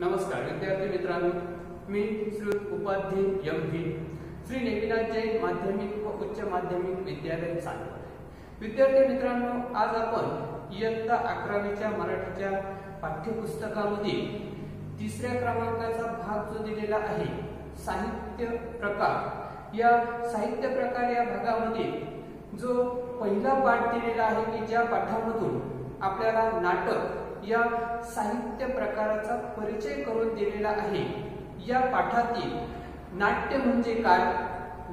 नमस्कार विद्यार्थी मित्रांनो मी श्री उपाध्याय एम व्ही श्री नेमिनाथ जैन माध्यमिक व उच्च माध्यमिक विद्यालय सांगली विद्यार्थी मित्रांनो आज आपण इयत्ता अकरावीच्या मराठीच्या पाठ्यपुस्तकामध्ये तिसऱ्या क्रमांकाचा भाग जो दिलेला आहे साहित्य प्रकार या साहित्य प्रकार या भागामध्ये जो पहिला पाठ दिलेला आहे की ज्या पाठामधून आपल्याला नाटक या साहित्य प्रकाराचा परिचय करून दिलेला आहे या पाठातील नाट्य म्हणजे काय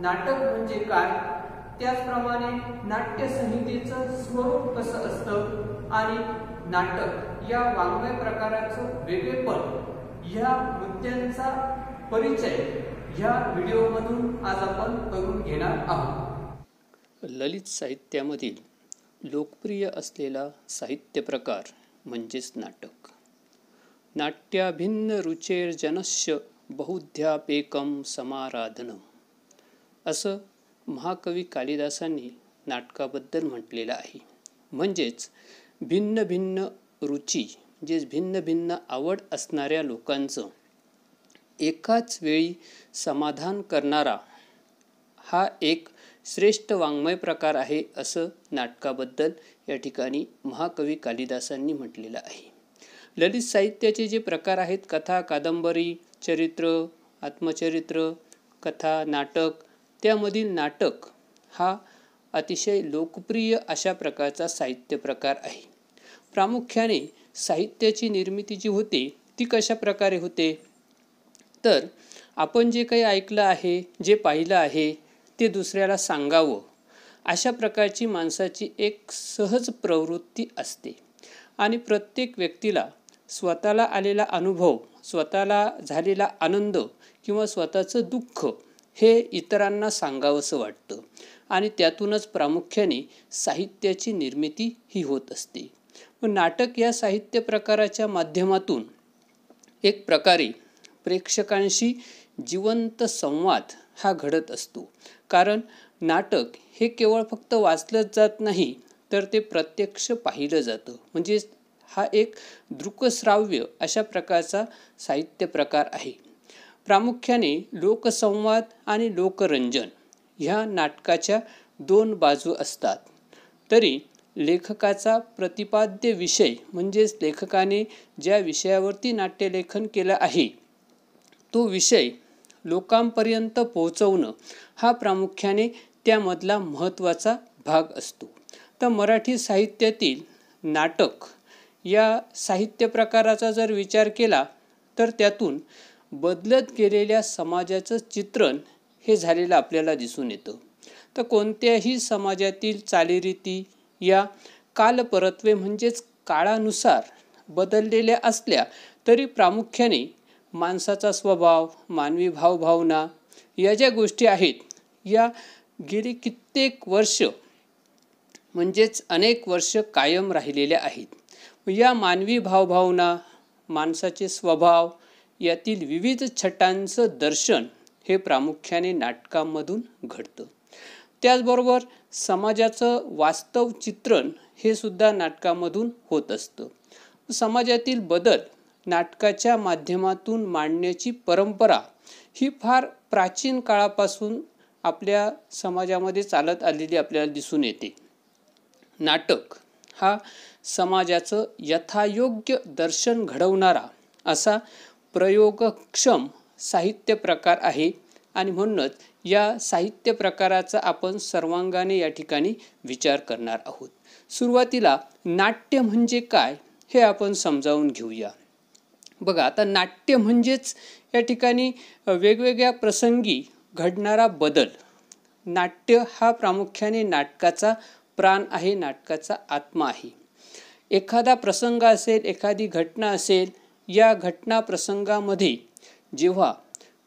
नाटक म्हणजे काय त्याचप्रमाणे नाट्यसंहितेचं स्वरूप कसं असतं आणि नाटक या वाङ्मय प्रकाराचं वेगळेपण या मुद्द्यांचा परिचय ह्या व्हिडिओमधून आज आपण करून घेणार आहोत ललित साहित्यामधील लोकप्रिय असलेला साहित्य प्रकार म्हणजेच नाटक नाट्याभिन्न जनस्य बहुध्यापेकम समाराधन असं महाकवी कालिदासांनी नाटकाबद्दल म्हटलेलं आहे म्हणजेच भिन्न भिन्न रुची म्हणजे भिन्न भिन्न आवड असणाऱ्या लोकांचं एकाच वेळी समाधान करणारा हा एक श्रेष्ठ वाङ्मय प्रकार आहे असं नाटकाबद्दल या ठिकाणी महाकवी कालिदासांनी म्हटलेलं आहे ललित साहित्याचे जे प्रकार आहेत कथा कादंबरी चरित्र आत्मचरित्र कथा नाटक त्यामधील नाटक हा अतिशय लोकप्रिय अशा प्रकारचा साहित्य प्रकार आहे प्रामुख्याने साहित्याची निर्मिती जी होते ती कशा प्रकारे होते तर आपण जे काही ऐकलं आहे जे पाहिलं आहे ते दुसऱ्याला सांगावं अशा प्रकारची माणसाची एक सहज प्रवृत्ती असते आणि प्रत्येक व्यक्तीला स्वतःला आलेला अनुभव स्वतःला झालेला आनंद किंवा स्वतःचं दुःख हे इतरांना सांगावंसं वाटतं आणि त्यातूनच प्रामुख्याने साहित्याची निर्मिती ही होत असते पण नाटक या साहित्य प्रकाराच्या माध्यमातून एक प्रकारे प्रेक्षकांशी जिवंत संवाद हा घडत असतो कारण नाटक हे केवळ फक्त वाचलंच जात नाही तर ते प्रत्यक्ष पाहिलं जातं म्हणजे हा एक दृकश्राव्य अशा प्रकारचा साहित्य प्रकार आहे प्रामुख्याने लोकसंवाद आणि लोकरंजन ह्या नाटकाच्या दोन बाजू असतात तरी लेखकाचा प्रतिपाद्य विषय म्हणजेच लेखकाने ज्या विषयावरती नाट्यलेखन केलं आहे तो विषय लोकांपर्यंत पोहोचवणं हा प्रामुख्याने त्यामधला महत्त्वाचा भाग असतो तर मराठी साहित्यातील नाटक या साहित्य प्रकाराचा जर विचार केला तर त्यातून बदलत गेलेल्या समाजाचं चित्रण हे झालेलं आपल्याला दिसून येतं तर कोणत्याही समाजातील चालीरीती या कालपरत्वे म्हणजेच काळानुसार बदललेल्या असल्या तरी प्रामुख्याने माणसाचा स्वभाव मानवी भावभावना या ज्या गोष्टी आहेत या गेली कित्येक वर्ष म्हणजेच अनेक वर्ष कायम राहिलेल्या आहेत या मानवी भावभावना माणसाचे स्वभाव यातील विविध छटांचं दर्शन हे प्रामुख्याने नाटकांमधून घडतं त्याचबरोबर समाजाचं वास्तव चित्रण हे सुद्धा नाटकामधून होत असतं समाजातील बदल नाटकाच्या माध्यमातून मांडण्याची परंपरा ही फार प्राचीन काळापासून आपल्या समाजामध्ये चालत आलेली आपल्याला दिसून येते नाटक हा समाजाचं यथायोग्य दर्शन घडवणारा असा प्रयोगक्षम साहित्य प्रकार आहे आणि म्हणूनच या साहित्य प्रकाराचा आपण सर्वांगाने या ठिकाणी विचार करणार आहोत सुरुवातीला नाट्य म्हणजे काय हे आपण समजावून घेऊया बघा आता नाट्य म्हणजेच या ठिकाणी वेगवेगळ्या प्रसंगी घडणारा बदल नाट्य हा प्रामुख्याने नाटकाचा प्राण आहे नाटकाचा आत्मा आहे एखादा प्रसंग असेल एखादी घटना असेल या घटना प्रसंगामध्ये जेव्हा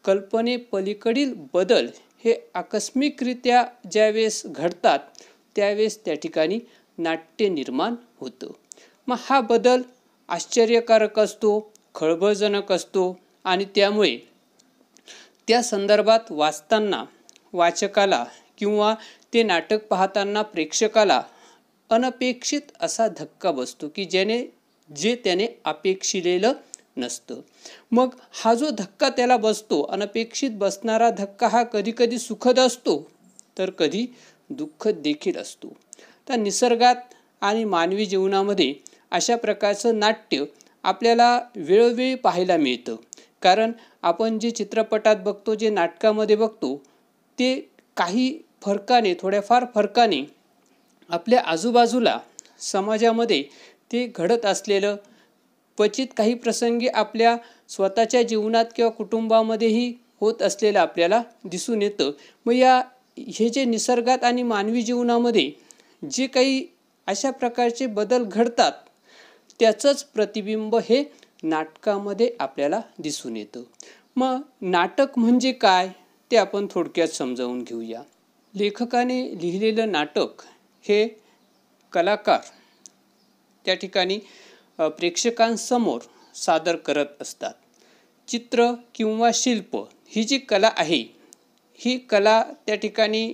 कल्पनेपलीकडील बदल हे आकस्मिकरित्या ज्यावेळेस घडतात त्यावेळेस त्या ठिकाणी नाट्य निर्माण होतं मग हा बदल आश्चर्यकारक असतो खळबळजनक असतो आणि त्यामुळे त्या संदर्भात वाचताना वाचकाला किंवा ते नाटक पाहताना प्रेक्षकाला अनपेक्षित असा धक्का बसतो की ज्याने जे त्याने अपेक्षिलेलं नसतं मग हा जो धक्का त्याला बसतो अनपेक्षित बसणारा धक्का हा कधीकधी सुखद असतो तर कधी दुःखद देखील असतो तर निसर्गात आणि मानवी जीवनामध्ये अशा प्रकारचं नाट्य आपल्याला वेळोवेळी पाहायला मिळतं कारण आपण जे चित्रपटात बघतो जे नाटकामध्ये बघतो ते काही फरकाने थोड्याफार फरकाने आपल्या आजूबाजूला समाजामध्ये ते घडत असलेलं क्वचित काही प्रसंगी आपल्या स्वतःच्या जीवनात किंवा कुटुंबामध्येही होत असलेलं आपल्याला दिसून येतं मग या हे जे निसर्गात आणि मानवी जीवनामध्ये जे काही अशा प्रकारचे बदल घडतात त्याचंच प्रतिबिंब हे नाटकामध्ये आपल्याला दिसून येतं मग नाटक म्हणजे काय ते आपण थोडक्यात समजावून घेऊया लेखकाने लिहिलेलं नाटक हे कलाकार त्या ठिकाणी प्रेक्षकांसमोर सादर करत असतात चित्र किंवा शिल्प ही जी कला आहे ही कला त्या ठिकाणी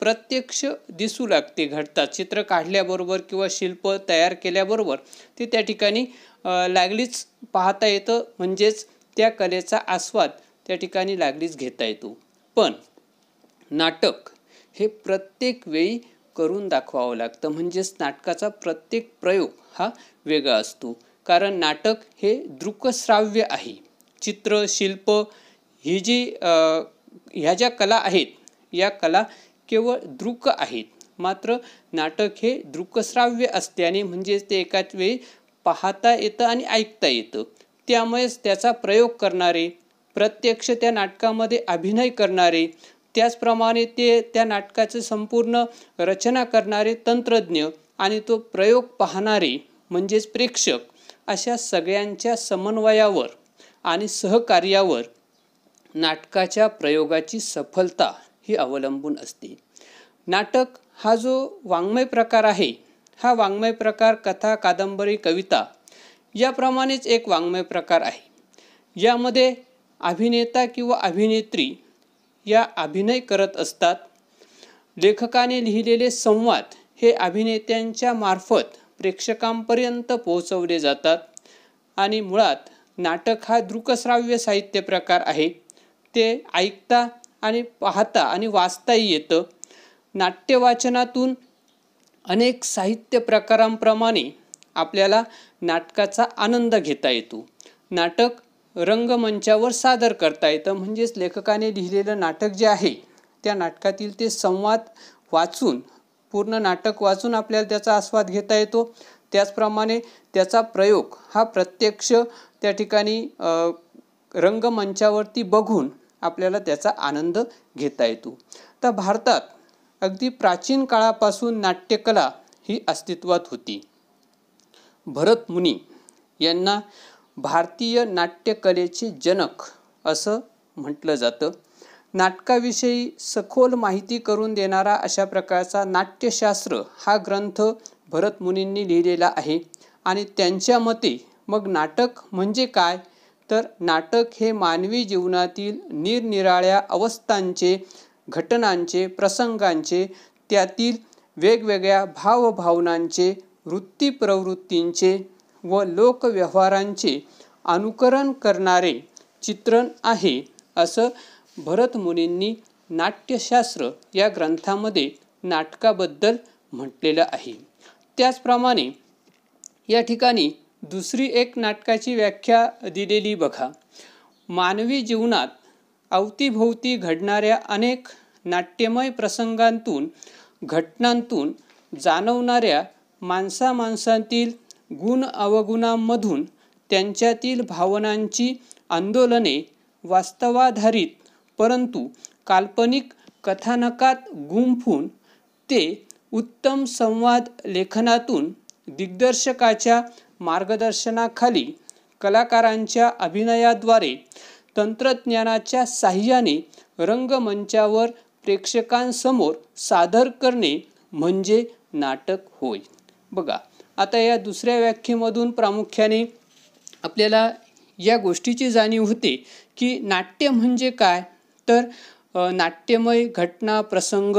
प्रत्यक्ष दिसू लागते घडतात चित्र काढल्याबरोबर किंवा शिल्प तयार केल्याबरोबर ते त्या ठिकाणी लागलीच पाहता येतं म्हणजेच त्या कलेचा आस्वाद त्या ठिकाणी लागलीच घेता येतो पण नाटक हे प्रत्येक वेळी करून दाखवावं लागतं म्हणजेच नाटकाचा प्रत्येक प्रयोग हा वेगळा असतो कारण नाटक हे दृकश्राव्य आहे चित्र शिल्प ही जी ह्या ज्या कला आहेत या कला केवळ दृक आहेत मात्र नाटक हे दृकश्राव्य असल्याने म्हणजेच ते एकाच वेळी पाहता येतं आणि ऐकता येतं त्यामुळेच त्याचा प्रयोग करणारे प्रत्यक्ष त्या नाटकामध्ये अभिनय करणारे त्याचप्रमाणे ते त्या नाटकाचे संपूर्ण रचना करणारे तंत्रज्ञ आणि तो प्रयोग पाहणारे म्हणजेच प्रेक्षक अशा सगळ्यांच्या समन्वयावर आणि सहकार्यावर नाटकाच्या प्रयोगाची सफलता ही अवलंबून असते नाटक हा जो वाङ्मय प्रकार आहे हा वाङ्मय प्रकार कथा कादंबरी कविता याप्रमाणेच एक वाङ्मय प्रकार आहे यामध्ये अभिनेता किंवा अभिनेत्री या अभिनय करत असतात लेखकाने लिहिलेले संवाद हे अभिनेत्यांच्या मार्फत प्रेक्षकांपर्यंत पोहोचवले जातात आणि मुळात नाटक हा दृकश्राव्य साहित्य प्रकार आहे ते ऐकता आणि पाहता आणि वाचताही येतं नाट्यवाचनातून अनेक साहित्य प्रकारांप्रमाणे आपल्याला नाटकाचा आनंद घेता येतो नाटक रंगमंचावर सादर करता येतं म्हणजेच लेखकाने लिहिलेलं नाटक जे आहे त्या नाटकातील ते संवाद वाचून पूर्ण नाटक वाचून आपल्याला त्याचा आस्वाद घेता येतो त्याचप्रमाणे त्याचा प्रयोग हा प्रत्यक्ष त्या ठिकाणी रंगमंचावरती बघून आपल्याला त्याचा आनंद घेता येतो तर भारतात अगदी प्राचीन काळापासून नाट्यकला ही अस्तित्वात होती भरत मुनी यांना भारतीय नाट्यकलेचे जनक असं म्हटलं जातं नाटकाविषयी सखोल माहिती करून देणारा अशा प्रकारचा नाट्यशास्त्र हा ग्रंथ भरतमुनींनी लिहिलेला आहे आणि त्यांच्या मते मग नाटक म्हणजे काय तर नाटक हे मानवी जीवनातील निरनिराळ्या अवस्थांचे घटनांचे प्रसंगांचे त्यातील वेगवेगळ्या भावभावनांचे वृत्तीप्रवृत्तींचे व लोकव्यवहारांचे अनुकरण करणारे चित्रण आहे असं भरतमुनींनी नाट्यशास्त्र या ग्रंथामध्ये नाटकाबद्दल म्हटलेलं आहे त्याचप्रमाणे या ठिकाणी दुसरी एक नाटकाची व्याख्या दिलेली बघा मानवी जीवनात अवतीभोवती घडणाऱ्या अनेक नाट्यमय प्रसंगांतून घटनांतून जाणवणाऱ्या माणसांतील गुण अवगुणांमधून त्यांच्यातील भावनांची आंदोलने वास्तवाधारित परंतु काल्पनिक कथानकात गुंफून ते उत्तम संवाद लेखनातून दिग्दर्शकाच्या मार्गदर्शनाखाली कलाकारांच्या अभिनयाद्वारे तंत्रज्ञानाच्या साह्याने रंगमंचावर प्रेक्षकांसमोर सादर करणे म्हणजे नाटक होय बघा आता या दुसऱ्या व्याख्येमधून प्रामुख्याने आपल्याला या गोष्टीची जाणीव होते की नाट्य म्हणजे काय तर नाट्यमय घटना प्रसंग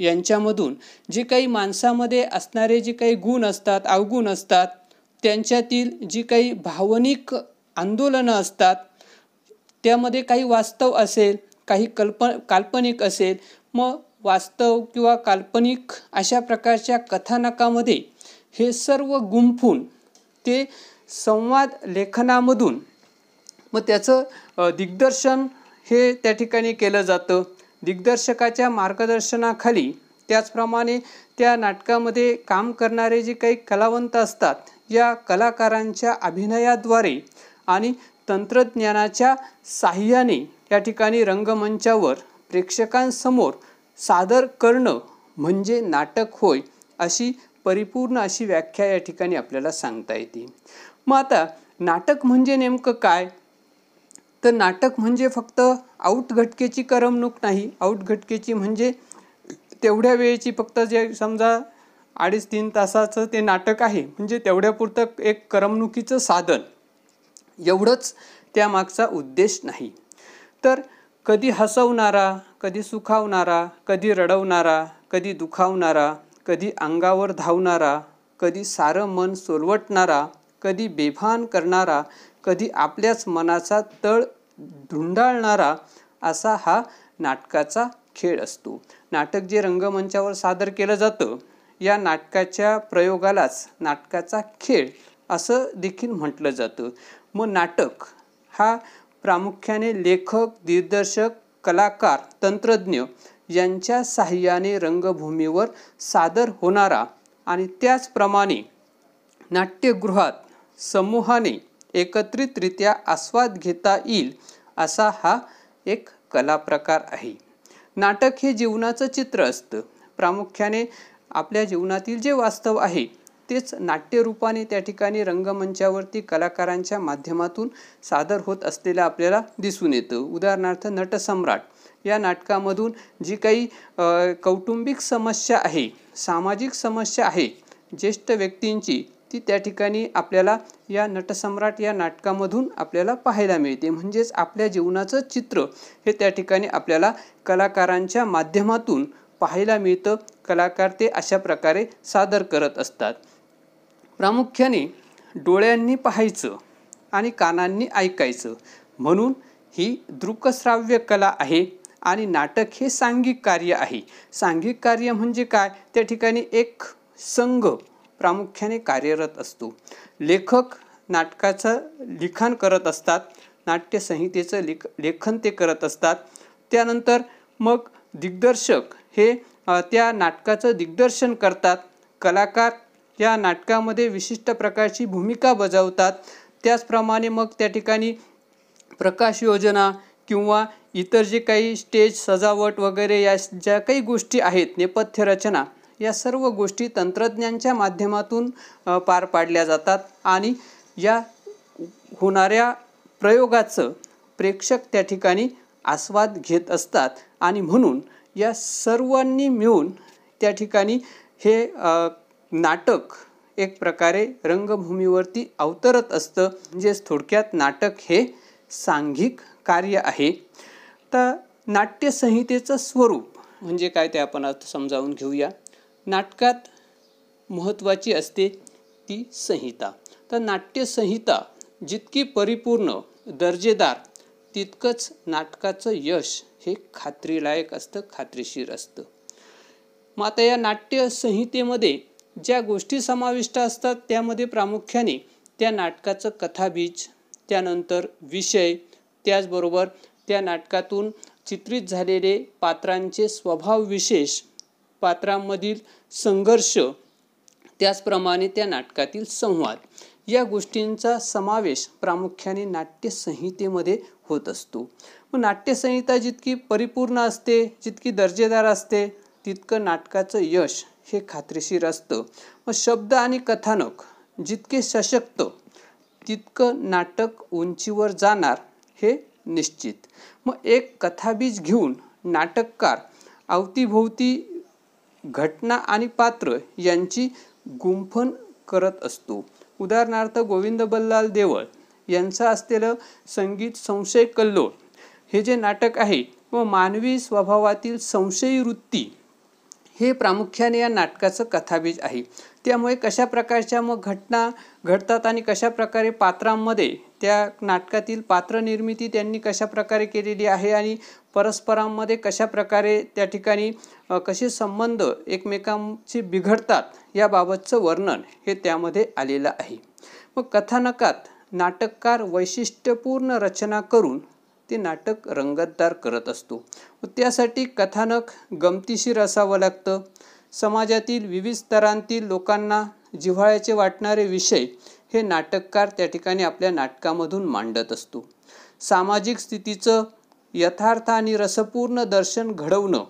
यांच्यामधून जे काही माणसामध्ये असणारे जे काही गुण असतात अवगुण असतात त्यांच्यातील जी काही भावनिक आंदोलनं असतात त्यामध्ये काही वास्तव असेल काही कल्प काल्पनिक असेल मग वास्तव किंवा काल्पनिक अशा प्रकारच्या कथानकामध्ये हे सर्व गुंफून ते संवाद लेखनामधून मग त्याचं दिग्दर्शन हे त्या ठिकाणी केलं जातं दिग्दर्शकाच्या मार्गदर्शनाखाली त्याचप्रमाणे त्या नाटकामध्ये काम करणारे जे काही कलावंत असतात या कलाकारांच्या अभिनयाद्वारे आणि तंत्रज्ञानाच्या साह्याने या ठिकाणी रंगमंचावर प्रेक्षकांसमोर सादर करणं म्हणजे नाटक होय अशी परिपूर्ण अशी व्याख्या या ठिकाणी आपल्याला सांगता येते मग आता नाटक म्हणजे नेमकं काय तर नाटक म्हणजे फक्त आऊट घटकेची करमणूक नाही आऊट घटकेची म्हणजे तेवढ्या वेळेची फक्त जे समजा अडीच तीन तासाचं ते नाटक आहे म्हणजे तेवढ्यापुरतं एक करमणुकीचं साधन एवढंच त्यामागचा उद्देश नाही तर कधी हसवणारा कधी सुखावणारा कधी रडवणारा कधी दुखावणारा कधी अंगावर धावणारा कधी सारं मन सोलवटणारा कधी बेभान करणारा कधी आपल्याच मनाचा तळ धुंडाळणारा असा हा नाटकाचा खेळ असतो नाटक जे रंगमंचावर सादर केलं जातं या नाटकाच्या प्रयोगालाच नाटकाचा खेळ असं देखील म्हटलं जातं मग नाटक हा प्रामुख्याने लेखक दिग्दर्शक कलाकार तंत्रज्ञ यांच्या साह्याने रंगभूमीवर सादर होणारा आणि त्याचप्रमाणे नाट्यगृहात समूहाने एकत्रितरित्या आस्वाद घेता येईल असा हा एक कलाप्रकार आहे नाटक हे जीवनाचं चित्र असतं प्रामुख्याने आपल्या जीवनातील जे वास्तव आहे तेच नाट्यरूपाने त्या ठिकाणी रंगमंचावरती कलाकारांच्या माध्यमातून सादर होत असलेलं आपल्याला दिसून येतं उदाहरणार्थ नटसम्राट या नाटकामधून जी काही कौटुंबिक समस्या आहे सामाजिक समस्या आहे ज्येष्ठ व्यक्तींची ती त्या ठिकाणी आपल्याला या नटसम्राट या नाटकामधून आपल्याला पाहायला मिळते म्हणजेच आपल्या जीवनाचं चित्र हे त्या ठिकाणी आपल्याला कलाकारांच्या माध्यमातून पाहायला मिळतं कलाकार ते अशा प्रकारे सादर करत असतात प्रामुख्याने डोळ्यांनी पाहायचं आणि कानांनी ऐकायचं म्हणून ही दृकश्राव्य कला आहे आणि नाटक हे सांघिक कार्य आहे सांघिक कार्य म्हणजे काय त्या ठिकाणी एक संघ प्रामुख्याने कार्यरत असतो लेखक नाटकाचं लिखाण करत असतात नाट्यसंहितेचं लिख लेखन ते करत असतात त्यानंतर मग दिग्दर्शक हे त्या नाटकाचं दिग्दर्शन करतात कलाकार या नाटकामध्ये विशिष्ट प्रकारची भूमिका बजावतात त्याचप्रमाणे मग त्या ठिकाणी प्रकाश योजना किंवा इतर जे काही स्टेज सजावट वगैरे या ज्या काही गोष्टी आहेत नेपथ्य रचना या सर्व गोष्टी तंत्रज्ञांच्या माध्यमातून पार पाडल्या जातात आणि या होणाऱ्या प्रयोगाचं प्रेक्षक त्या ठिकाणी आस्वाद घेत असतात आणि म्हणून या सर्वांनी मिळून त्या ठिकाणी हे नाटक एक प्रकारे रंगभूमीवरती अवतरत असतं म्हणजेच थोडक्यात नाटक हे सांघिक कार्य आहे तर नाट्यसंहितेचं स्वरूप म्हणजे काय ते आपण आता समजावून घेऊया नाटकात महत्त्वाची असते ती संहिता तर नाट्यसंहिता जितकी परिपूर्ण दर्जेदार तितकंच नाटकाचं यश हे खात्रीलायक असतं खात्रीशीर असतं मग आता या नाट्यसंहितेमध्ये ज्या गोष्टी समाविष्ट असतात त्यामध्ये प्रामुख्याने त्या नाटकाचं कथाबीज त्यानंतर विषय त्याचबरोबर त्या नाटकातून चित्रित झालेले पात्रांचे स्वभाव विशेष पात्रांमधील संघर्ष त्याचप्रमाणे त्या नाटकातील संवाद या गोष्टींचा समावेश प्रामुख्याने नाट्यसंहितेमध्ये होत असतो मग नाट्यसंहिता जितकी परिपूर्ण असते जितकी दर्जेदार असते तितकं नाटकाचं यश हे खात्रीशीर असतं मग शब्द आणि कथानक जितके सशक्त तितकं नाटक उंचीवर जाणार हे निश्चित मग एक कथाबीज घेऊन नाटककार अवतीभोवती घटना आणि पात्र यांची गुंफण करत असतो उदाहरणार्थ गोविंद बल्लाल देवळ यांचं असलेलं संगीत संशय कल्लोळ हे जे नाटक आहे व मानवी स्वभावातील संशयी वृत्ती हे प्रामुख्याने या नाटकाचं कथाबीज आहे त्यामुळे कशा प्रकारच्या मग घटना घडतात आणि कशा प्रकारे पात्रांमध्ये त्या नाटकातील पात्र निर्मिती त्यांनी कशा प्रकारे केलेली आहे आणि परस्परांमध्ये कशा प्रकारे त्या ठिकाणी कसे संबंध एकमेकांशी बिघडतात याबाबतचं वर्णन हे त्यामध्ये आलेलं आहे मग कथानकात नाटककार वैशिष्ट्यपूर्ण रचना करून ते नाटक रंगतदार करत असतो त्यासाठी कथानक गमतीशीर असावं लागतं समाजातील विविध स्तरांतील लोकांना जिव्हाळ्याचे वाटणारे विषय हे नाटककार त्या ठिकाणी आपल्या नाटकामधून मांडत असतो सामाजिक स्थितीचं यथार्थ आणि रसपूर्ण दर्शन घडवणं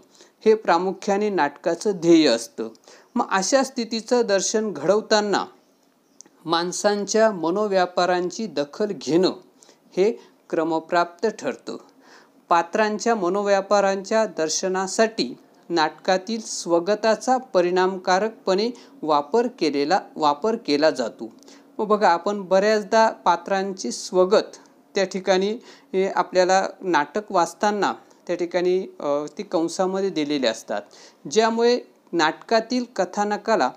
हे प्रामुख्याने नाटकाचं ध्येय असतं मग अशा स्थितीचं दर्शन घडवताना माणसांच्या मनोव्यापारांची दखल घेणं हे क्रमप्राप्त ठरतं पात्रांच्या मनोव्यापारांच्या दर्शनासाठी नाटकातील स्वगताचा परिणामकारकपणे वापर केलेला वापर केला जातो मग बघा आपण बऱ्याचदा पात्रांची स्वगत त्या ठिकाणी आपल्याला नाटक वाचताना त्या ठिकाणी ती कंसामध्ये दिलेली असतात ज्यामुळे नाटकातील कथानकाला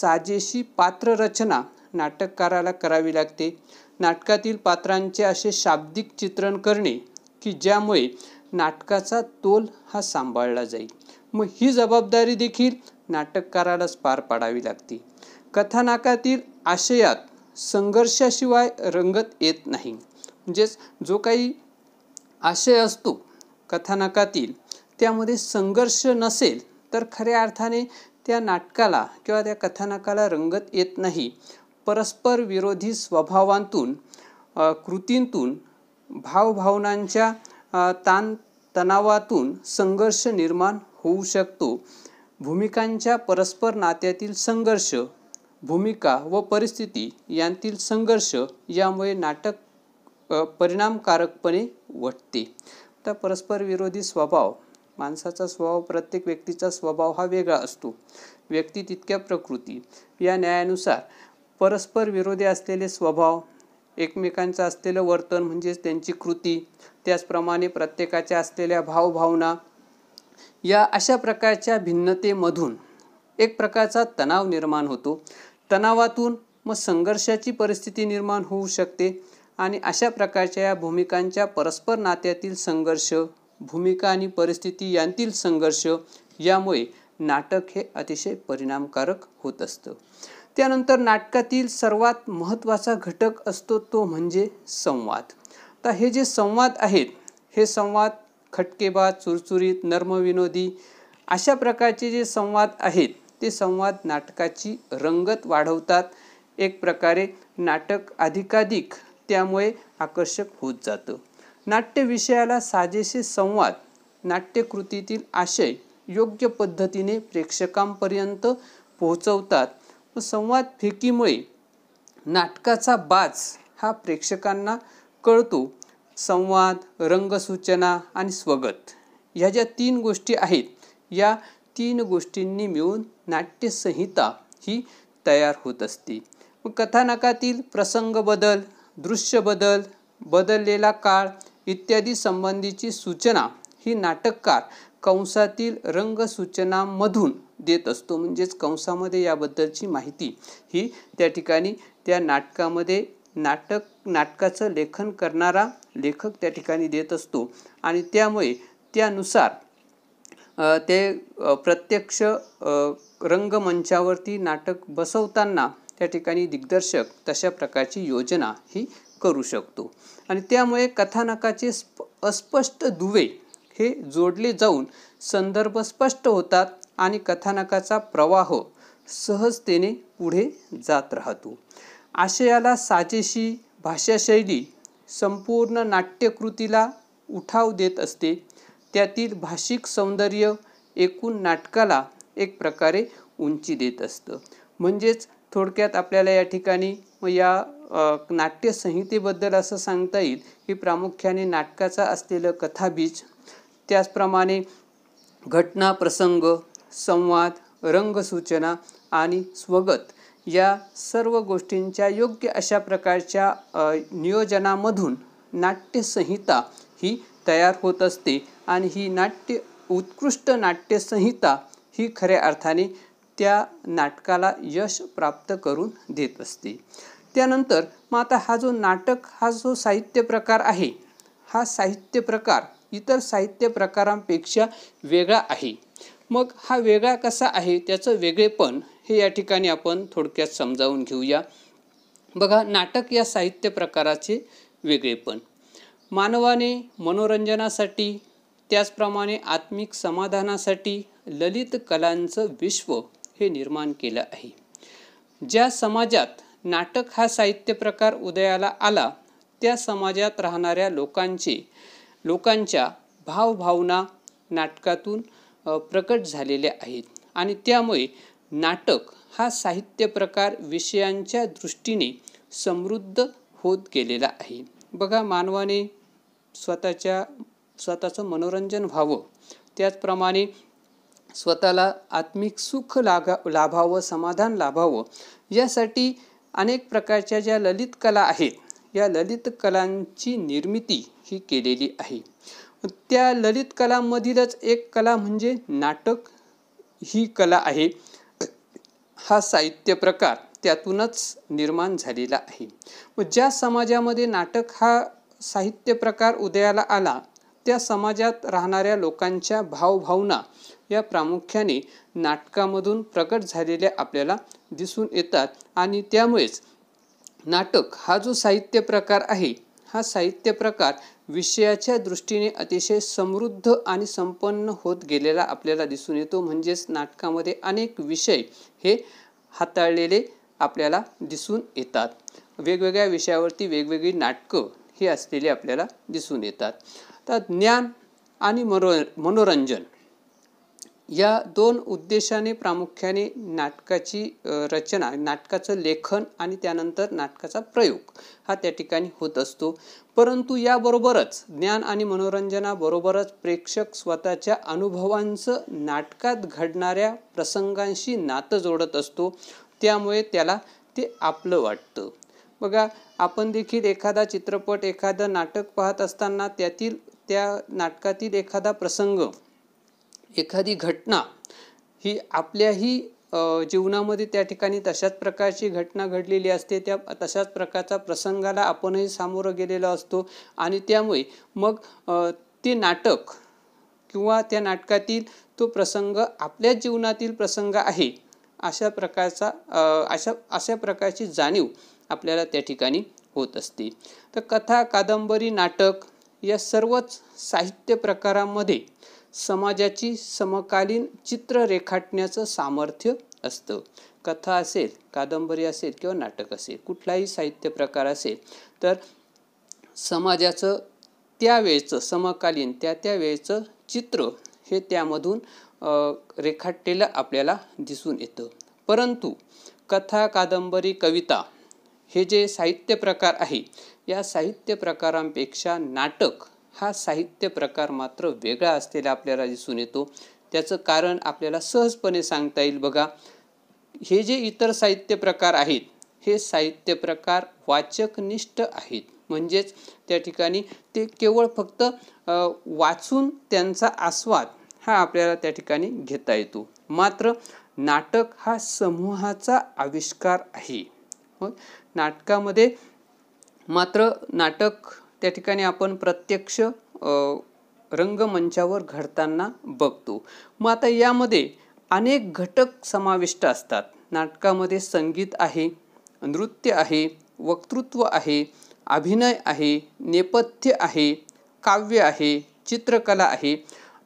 साजेशी पात्ररचना नाटककाराला करावी लागते नाटकातील पात्रांचे असे शाब्दिक चित्रण करणे की ज्यामुळे नाटकाचा तोल हा सांभाळला जाईल मग ही जबाबदारी देखील नाटककारालाच पार पाडावी लागते कथानाकातील आशयात संघर्षाशिवाय रंगत येत नाही म्हणजेच जो काही आशय असतो कथानकातील त्यामध्ये संघर्ष नसेल तर खऱ्या अर्थाने त्या नाटकाला किंवा त्या कथानकाला रंगत येत नाही परस्पर विरोधी स्वभावांतून कृतींतून भावभावनांच्या ताण तणावातून संघर्ष निर्माण होऊ शकतो भूमिकांच्या परस्पर नात्यातील संघर्ष भूमिका व परिस्थिती यांतील संघर्ष यामुळे नाटक परिणामकारकपणे वटते तर परस्पर विरोधी स्वभाव माणसाचा स्वभाव प्रत्येक व्यक्तीचा स्वभाव हा वेगळा असतो व्यक्ती तितक्या प्रकृती या न्यायानुसार परस्पर विरोधी असलेले स्वभाव एकमेकांचं असलेलं वर्तन म्हणजेच त्यांची कृती त्याचप्रमाणे प्रत्येकाच्या असलेल्या भावभावना या अशा प्रकारच्या भिन्नतेमधून एक प्रकारचा तणाव निर्माण होतो तणावातून मग संघर्षाची परिस्थिती निर्माण होऊ शकते आणि अशा प्रकारच्या या भूमिकांच्या परस्पर नात्यातील संघर्ष भूमिका आणि परिस्थिती यांतील संघर्ष यामुळे नाटक हे अतिशय परिणामकारक होत असतं त्यानंतर नाटकातील सर्वात महत्त्वाचा घटक असतो तो म्हणजे संवाद तर हे जे संवाद आहेत हे संवाद खटकेबाज चुरचुरीत नर्मविनोदी अशा प्रकारचे जे संवाद आहेत ते संवाद नाटकाची रंगत वाढवतात एक प्रकारे नाटक अधिकाधिक त्यामुळे आकर्षक होत जातं नाट्य विषयाला साजेसे संवाद नाट्यकृतीतील आशय योग्य पद्धतीने प्रेक्षकांपर्यंत पोहोचवतात संवाद फेकीमुळे नाटकाचा बाज हा प्रेक्षकांना कळतो संवाद रंगसूचना आणि स्वगत ह्या ज्या तीन गोष्टी आहेत या तीन गोष्टींनी मिळून नाट्यसंहिता ही तयार होत असते मग कथानकातील प्रसंग बदल दृश्य बदल बदललेला काळ इत्यादी संबंधीची सूचना ही नाटककार कंसातील रंगसूचनांमधून देत असतो म्हणजेच कंसामध्ये याबद्दलची माहिती ही त्या ठिकाणी त्या नाटकामध्ये नाटक नाटकाचं लेखन करणारा लेखक त्या ठिकाणी देत असतो आणि त्यामुळे त्यानुसार ते प्रत्यक्ष रंगमंचावरती नाटक बसवताना त्या ठिकाणी दिग्दर्शक तशा प्रकारची योजना ही करू शकतो आणि त्यामुळे कथानकाचे स्प अस्पष्ट दुवे हे जोडले जाऊन संदर्भ स्पष्ट होतात आणि कथानकाचा प्रवाह हो, सहजतेने पुढे जात राहतो आशयाला साजेशी भाषाशैली संपूर्ण नाट्यकृतीला उठाव देत असते त्यातील भाषिक सौंदर्य एकूण नाटकाला एक प्रकारे उंची देत असतं म्हणजेच थोडक्यात आपल्याला या ठिकाणी या नाट्यसंहितेबद्दल असं सांगता येईल की प्रामुख्याने नाटकाचा असलेलं कथाबीज त्याचप्रमाणे घटना प्रसंग संवाद रंगसूचना आणि स्वगत या सर्व गोष्टींच्या योग्य अशा प्रकारच्या नियोजनामधून नाट्यसंहिता ही तयार होत असते आणि ही नाट्य उत्कृष्ट नाट्यसंहिता ही खऱ्या अर्थाने त्या नाटकाला यश प्राप्त करून देत असते त्यानंतर मग आता हा जो नाटक हा जो साहित्य प्रकार आहे हा साहित्य प्रकार इतर साहित्य प्रकारांपेक्षा वेगळा आहे मग हा वेगळा कसा आहे त्याचं वेगळेपण हे या ठिकाणी आपण थोडक्यात समजावून घेऊया बघा नाटक या साहित्य प्रकाराचे वेगळेपण मानवाने मनोरंजनासाठी त्याचप्रमाणे आत्मिक समाधानासाठी ललित कलांचं विश्व हे निर्माण केलं आहे ज्या समाजात नाटक हा साहित्य प्रकार उदयाला आला त्या समाजात राहणाऱ्या लोकांचे लोकांच्या भावभावना नाटकातून प्रकट झालेल्या आहेत आणि त्यामुळे नाटक हा साहित्य प्रकार विषयांच्या दृष्टीने समृद्ध होत गेलेला आहे बघा मानवाने स्वतःच्या स्वतःचं मनोरंजन व्हावं त्याचप्रमाणे स्वतःला आत्मिक सुख लागा लाभावं समाधान लाभावं यासाठी अनेक प्रकारच्या ज्या ललित कला आहेत या ललित कलांची निर्मिती ही केलेली आहे त्या ललित कलामधीलच एक कला म्हणजे नाटक ही कला आहे हा साहित्य प्रकार त्यातूनच निर्माण झालेला आहे ज्या समाजामध्ये नाटक हा साहित्य प्रकार उदयाला आला त्या समाजात राहणाऱ्या लोकांच्या भावभावना या प्रामुख्याने नाटकामधून प्रकट झालेल्या आपल्याला दिसून येतात आणि त्यामुळेच नाटक हा जो साहित्य प्रकार आहे हा साहित्य प्रकार विषयाच्या दृष्टीने अतिशय समृद्ध आणि संपन्न होत गेलेला आपल्याला दिसून येतो म्हणजेच नाटकामध्ये अनेक विषय हे हाताळलेले आपल्याला दिसून येतात वेगवेगळ्या विषयावरती वेगवेगळी नाटकं हे असलेली आपल्याला दिसून येतात तर ज्ञान आणि मनो मनोरंजन या दोन उद्देशाने प्रामुख्याने नाटकाची रचना नाटकाचं लेखन आणि त्यानंतर नाटकाचा प्रयोग हा त्या ठिकाणी होत असतो परंतु याबरोबरच ज्ञान आणि मनोरंजनाबरोबरच प्रेक्षक स्वतःच्या अनुभवांचं नाटकात घडणाऱ्या प्रसंगांशी नातं जोडत असतो त्यामुळे त्याला ते आपलं वाटतं बघा आपण देखील एखादा चित्रपट एखादं नाटक पाहत असताना त्यातील त्या नाटकातील एखादा प्रसंग एखादी घटना ही आपल्याही जीवनामध्ये त्या ठिकाणी तशाच प्रकारची घटना घडलेली असते त्या तशाच प्रकारचा प्रसंगाला आपणही सामोरं गेलेलो असतो आणि त्यामुळे मग ते नाटक किंवा त्या नाटकातील तो प्रसंग आपल्या जीवनातील प्रसंग आहे अशा प्रकारचा अशा अशा प्रकारची जाणीव आपल्याला त्या ठिकाणी होत असते तर कथा कादंबरी नाटक या सर्वच साहित्य प्रकारामध्ये समाजाची समकालीन चित्र रेखाटण्याचं सामर्थ्य असतं कथा असेल कादंबरी असेल किंवा नाटक असेल कुठलाही साहित्य प्रकार असेल तर समाजाचं त्यावेळेचं समकालीन त्या त्या वेळेचं चित्र हे त्यामधून रेखाटलेलं आपल्याला दिसून येतं परंतु कथा कादंबरी कविता हे जे साहित्य प्रकार आहे या साहित्य प्रकारांपेक्षा नाटक हा साहित्य प्रकार मात्र वेगळा असलेला आपल्याला दिसून येतो त्याचं कारण आपल्याला सहजपणे सांगता येईल बघा हे जे इतर साहित्य प्रकार आहेत हे साहित्य प्रकार वाचकनिष्ठ आहेत म्हणजेच त्या ठिकाणी ते केवळ फक्त वाचून त्यांचा आस्वाद हा आपल्याला त्या ठिकाणी घेता येतो मात्र नाटक हा समूहाचा आविष्कार आहे नाटकामध्ये मात्र नाटक त्या ठिकाणी आपण प्रत्यक्ष रंगमंचावर घडताना बघतो मग आता यामध्ये अनेक घटक समाविष्ट असतात नाटकामध्ये संगीत आहे नृत्य आहे वक्तृत्व आहे अभिनय आहे नेपथ्य आहे काव्य आहे चित्रकला आहे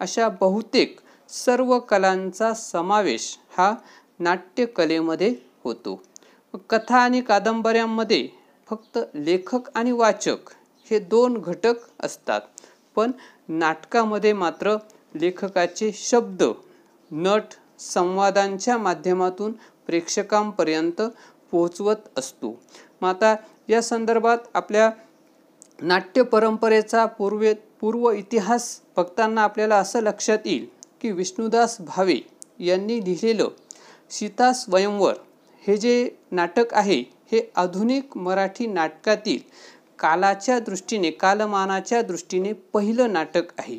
अशा बहुतेक सर्व कलांचा समावेश हा नाट्यकलेमध्ये होतो कथा आणि कादंबऱ्यांमध्ये फक्त लेखक आणि वाचक हे दोन घटक असतात पण नाटकामध्ये मात्र लेखकाचे शब्द नट संवादांच्या माध्यमातून प्रेक्षकांपर्यंत पोहोचवत असतो माता या संदर्भात आपल्या नाट्य परंपरेचा पूर्वे पूर्व इतिहास बघताना आपल्याला असं लक्षात येईल की विष्णुदास भावे यांनी लिहिलेलं सीता स्वयंवर हे जे नाटक आहे हे आधुनिक मराठी नाटकातील कालाच्या दृष्टीने कालमानाच्या दृष्टीने पहिलं नाटक आहे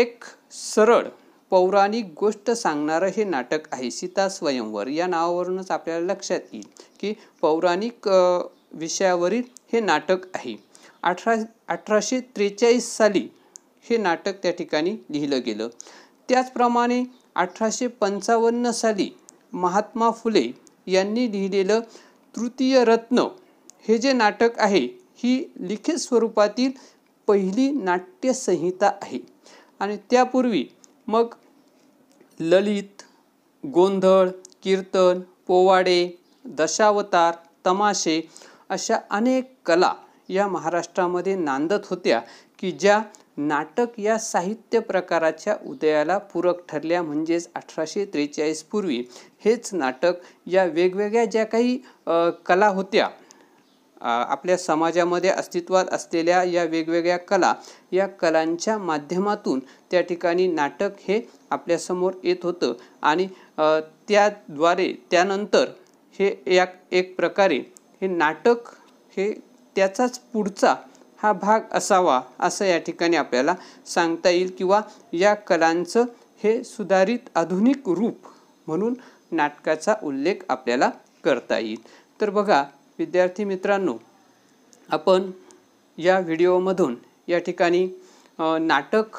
एक सरळ पौराणिक गोष्ट सांगणारं हे नाटक आहे सीता स्वयंवर या नावावरूनच आपल्याला लक्षात येईल की पौराणिक विषयावरील हे नाटक आहे अठरा अठराशे त्रेचाळीस साली हे नाटक त्या ठिकाणी लिहिलं गेलं त्याचप्रमाणे अठराशे पंचावन्न साली महात्मा फुले यांनी लिहिलेलं तृतीय रत्न हे जे नाटक आहे ही लिखित स्वरूपातील पहिली नाट्यसंहिता आहे आणि त्यापूर्वी मग ललित गोंधळ कीर्तन पोवाडे दशावतार तमाशे अशा अनेक कला या महाराष्ट्रामध्ये नांदत होत्या की ज्या नाटक या साहित्य प्रकाराच्या उदयाला पूरक ठरल्या म्हणजेच अठराशे त्रेचाळीसपूर्वी हेच नाटक या वेगवेगळ्या ज्या काही कला होत्या आपल्या समाजामध्ये अस्तित्वात असलेल्या या वेगवेगळ्या कला या कलांच्या माध्यमातून त्या ठिकाणी नाटक हे आपल्यासमोर येत होतं आणि त्याद्वारे त्यानंतर हे या एक प्रकारे हे नाटक हे त्याचाच पुढचा हा भाग असावा असं या ठिकाणी आपल्याला सांगता येईल किंवा या कलांचं हे सुधारित आधुनिक रूप म्हणून नाटकाचा उल्लेख आपल्याला करता येईल तर बघा विद्यार्थी मित्रांनो आपण या व्हिडिओमधून या ठिकाणी नाटक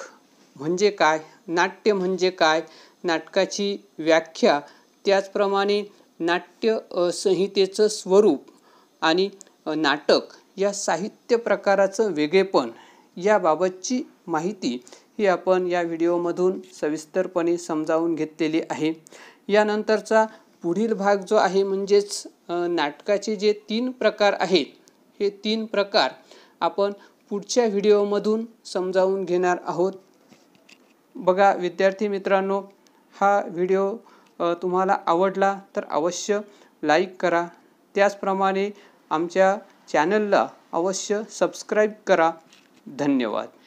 म्हणजे काय नाट्य म्हणजे काय नाटकाची व्याख्या त्याचप्रमाणे नाट्य संहितेचं स्वरूप आणि नाटक या साहित्य प्रकाराचं वेगळेपण याबाबतची माहिती ही आपण या व्हिडिओमधून सविस्तरपणे समजावून घेतलेली आहे यानंतरचा पुढील भाग जो आहे म्हणजेच नाटकाचे जे तीन प्रकार आहेत हे तीन प्रकार आपण पुढच्या व्हिडिओमधून समजावून घेणार आहोत बघा विद्यार्थी मित्रांनो हा व्हिडिओ तुम्हाला आवडला तर अवश्य लाईक करा त्याचप्रमाणे आमच्या चॅनलला अवश्य सबस्क्राईब करा धन्यवाद